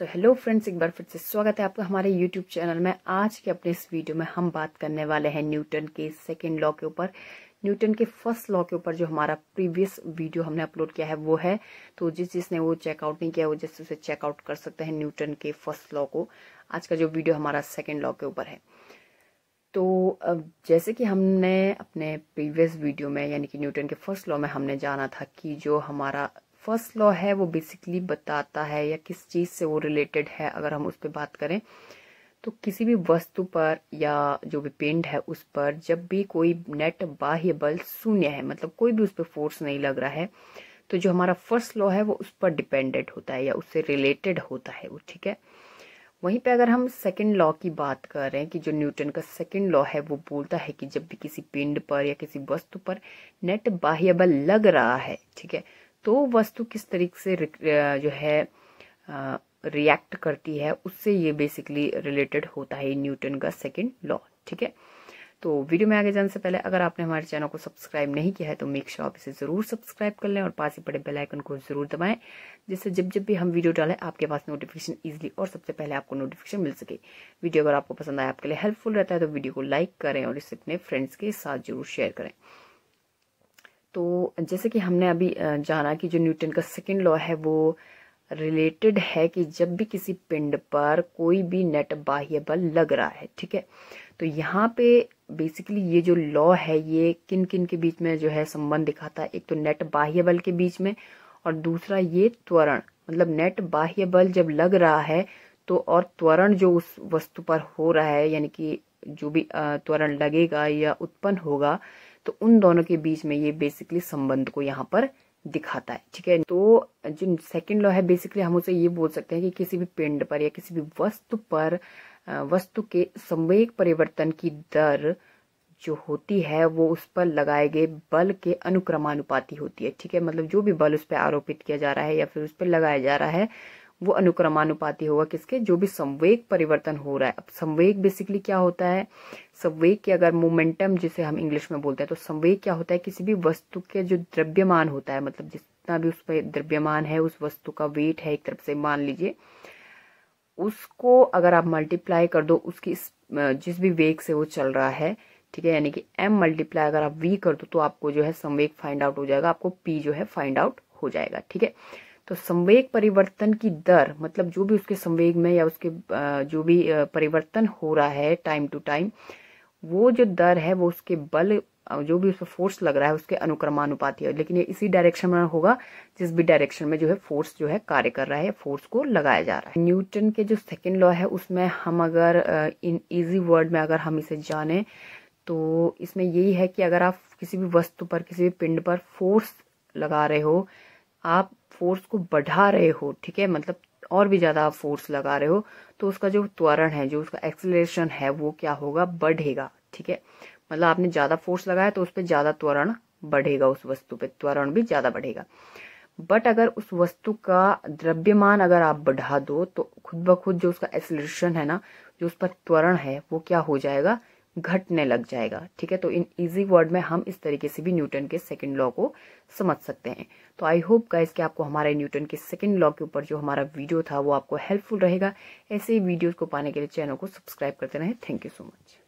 so hello friends एक बार फिर से स्वागत है आपका हमारे यूट्यूब चैनल में आज के अपने इस वीडियो में हम बात करने वाले हैं न्यूटन के सेकेंड लॉ के ऊपर न्यूटन के फर्स्ट लॉ के ऊपर जो हमारा प्रीवियस वीडियो हमने अपलोड किया है वो है तो जिस जिसने वो चेकआउट नहीं किया वो जिस उसे चेकआउट कर सकते हैं न्यूटन के फर्स्ट लॉ को आज का जो वीडियो हमारा सेकेंड लॉ के ऊपर है तो जैसे कि हमने अपने प्रीवियस वीडियो में यानी कि न्यूटन के फर्स्ट लॉ में हमने जाना था कि जो हमारा फर्स्ट लॉ है वो बेसिकली बताता है या किस चीज़ से वो रिलेटेड है अगर हम उस पर बात करें तो किसी भी वस्तु पर या जो भी पिंड है उस पर जब भी कोई नेट बाह्य बल शून्य है मतलब कोई भी उस पर फोर्स नहीं लग रहा है तो जो हमारा फर्स्ट लॉ है वो उस पर डिपेंडेंट होता है या उससे रिलेटेड होता है वो ठीक है वहीं पे अगर हम सेकंड लॉ की बात कर रहे हैं कि जो न्यूटन का सेकंड लॉ है वो बोलता है कि जब भी किसी पिंड पर या किसी वस्तु पर नेट बाह्य बल लग रहा है ठीक है तो वस्तु किस तरीके से जो है रिएक्ट करती है उससे ये बेसिकली रिलेटेड होता है न्यूटन का सेकेंड लॉ ठीक है तो वीडियो में आगे जाने से पहले अगर आपने हमारे चैनल को सब्सक्राइब नहीं किया है तो मेक श्योर आप इसे जरूर सब्सक्राइब कर लें और पास ही पड़े बेल आइकन को जरूर दबाएं जिससे जब जब भी हम वीडियो डालें आपके पास नोटिफिकेशन इजीली और सबसे पहले आपको नोटिफिकेशन मिल सके वीडियो अगर आपको पसंद आए आपके लिए हेल्पफुल रहता है तो वीडियो को लाइक करें और इसे अपने फ्रेंड्स के साथ जरूर शेयर करें तो जैसे कि हमने अभी जाना कि जो न्यूटन का सेकेंड लॉ है वो रिलेटेड है कि जब भी किसी पिंड पर कोई भी नेट बाह्य बल लग रहा है ठीक है तो यहाँ पे बेसिकली ये जो लॉ है ये किन किन के बीच में जो है संबंध दिखाता है एक तो नेट बाह्य बल के बीच में और दूसरा ये त्वरण मतलब नेट बाह्य बल जब लग रहा है तो और त्वरण जो उस वस्तु पर हो रहा है यानी कि जो भी त्वरण लगेगा या उत्पन्न होगा तो उन दोनों के बीच में ये बेसिकली संबंध को यहाँ पर दिखाता है ठीक है तो जो सेकंड लॉ है बेसिकली हम उसे ये बोल सकते हैं कि किसी भी पिंड पर या किसी भी वस्तु पर वस्तु के संवेग परिवर्तन की दर जो होती है वो उस पर लगाए गए बल के अनुक्रमानुपाती होती है ठीक है मतलब जो भी बल उस पर आरोपित किया जा रहा है या फिर उस पर लगाया जा रहा है वो अनुक्रमानुपाती होगा किसके जो भी संवेग परिवर्तन हो रहा है अब संवेग बेसिकली क्या होता है संवेग के अगर मोमेंटम जिसे हम इंग्लिश में बोलते हैं तो संवेग क्या होता है किसी भी वस्तु के जो द्रव्यमान होता है मतलब जितना भी उस पर द्रव्यमान है उस वस्तु का वेट है एक तरफ से मान लीजिए उसको अगर आप मल्टीप्लाई कर दो उसकी जिस भी वेग से वो चल रहा है ठीक है यानी कि एम मल्टीप्लाई अगर आप वी कर दो तो आपको जो है संवेग फाइंड आउट हो जाएगा आपको पी जो है फाइंड आउट हो जाएगा ठीक है तो संवेग परिवर्तन की दर मतलब जो भी उसके संवेग में या उसके जो भी परिवर्तन हो रहा है टाइम टू टाइम वो जो दर है वो उसके बल जो भी उसमें फोर्स लग रहा है उसके अनुक्रमानुपाती है लेकिन ये इसी डायरेक्शन में होगा जिस भी डायरेक्शन में जो है फोर्स जो है कार्य कर रहा है फोर्स को लगाया जा रहा है न्यूटन के जो सेकेंड लॉ है उसमें हम अगर इन इजी वर्ड में अगर हम इसे जाने तो इसमें यही है कि अगर आप किसी भी वस्तु पर किसी भी पिंड पर फोर्स लगा रहे हो आप फोर्स को बढ़ा रहे हो ठीक है मतलब और भी ज्यादा आप फोर्स लगा रहे हो तो उसका जो त्वरण है जो उसका एक्सलेशन है वो क्या होगा बढ़ेगा ठीक है मतलब आपने ज्यादा फोर्स लगाया तो उस पर ज्यादा त्वरण बढ़ेगा उस वस्तु पे त्वरण भी ज्यादा बढ़ेगा बट अगर उस वस्तु का द्रव्यमान अगर आप बढ़ा दो तो खुद ब खुद जो उसका एक्सलेशन है ना जो उस पर त्वरण है वो क्या हो जाएगा घटने लग जाएगा ठीक है तो इन इजी वर्ड में हम इस तरीके से भी न्यूटन के सेकंड लॉ को समझ सकते हैं तो आई होप गाइस कि आपको हमारे न्यूटन के सेकंड लॉ के ऊपर जो हमारा वीडियो था वो आपको हेल्पफुल रहेगा ऐसे ही वीडियोज को पाने के लिए चैनल को सब्सक्राइब करते रहें थैंक यू सो मच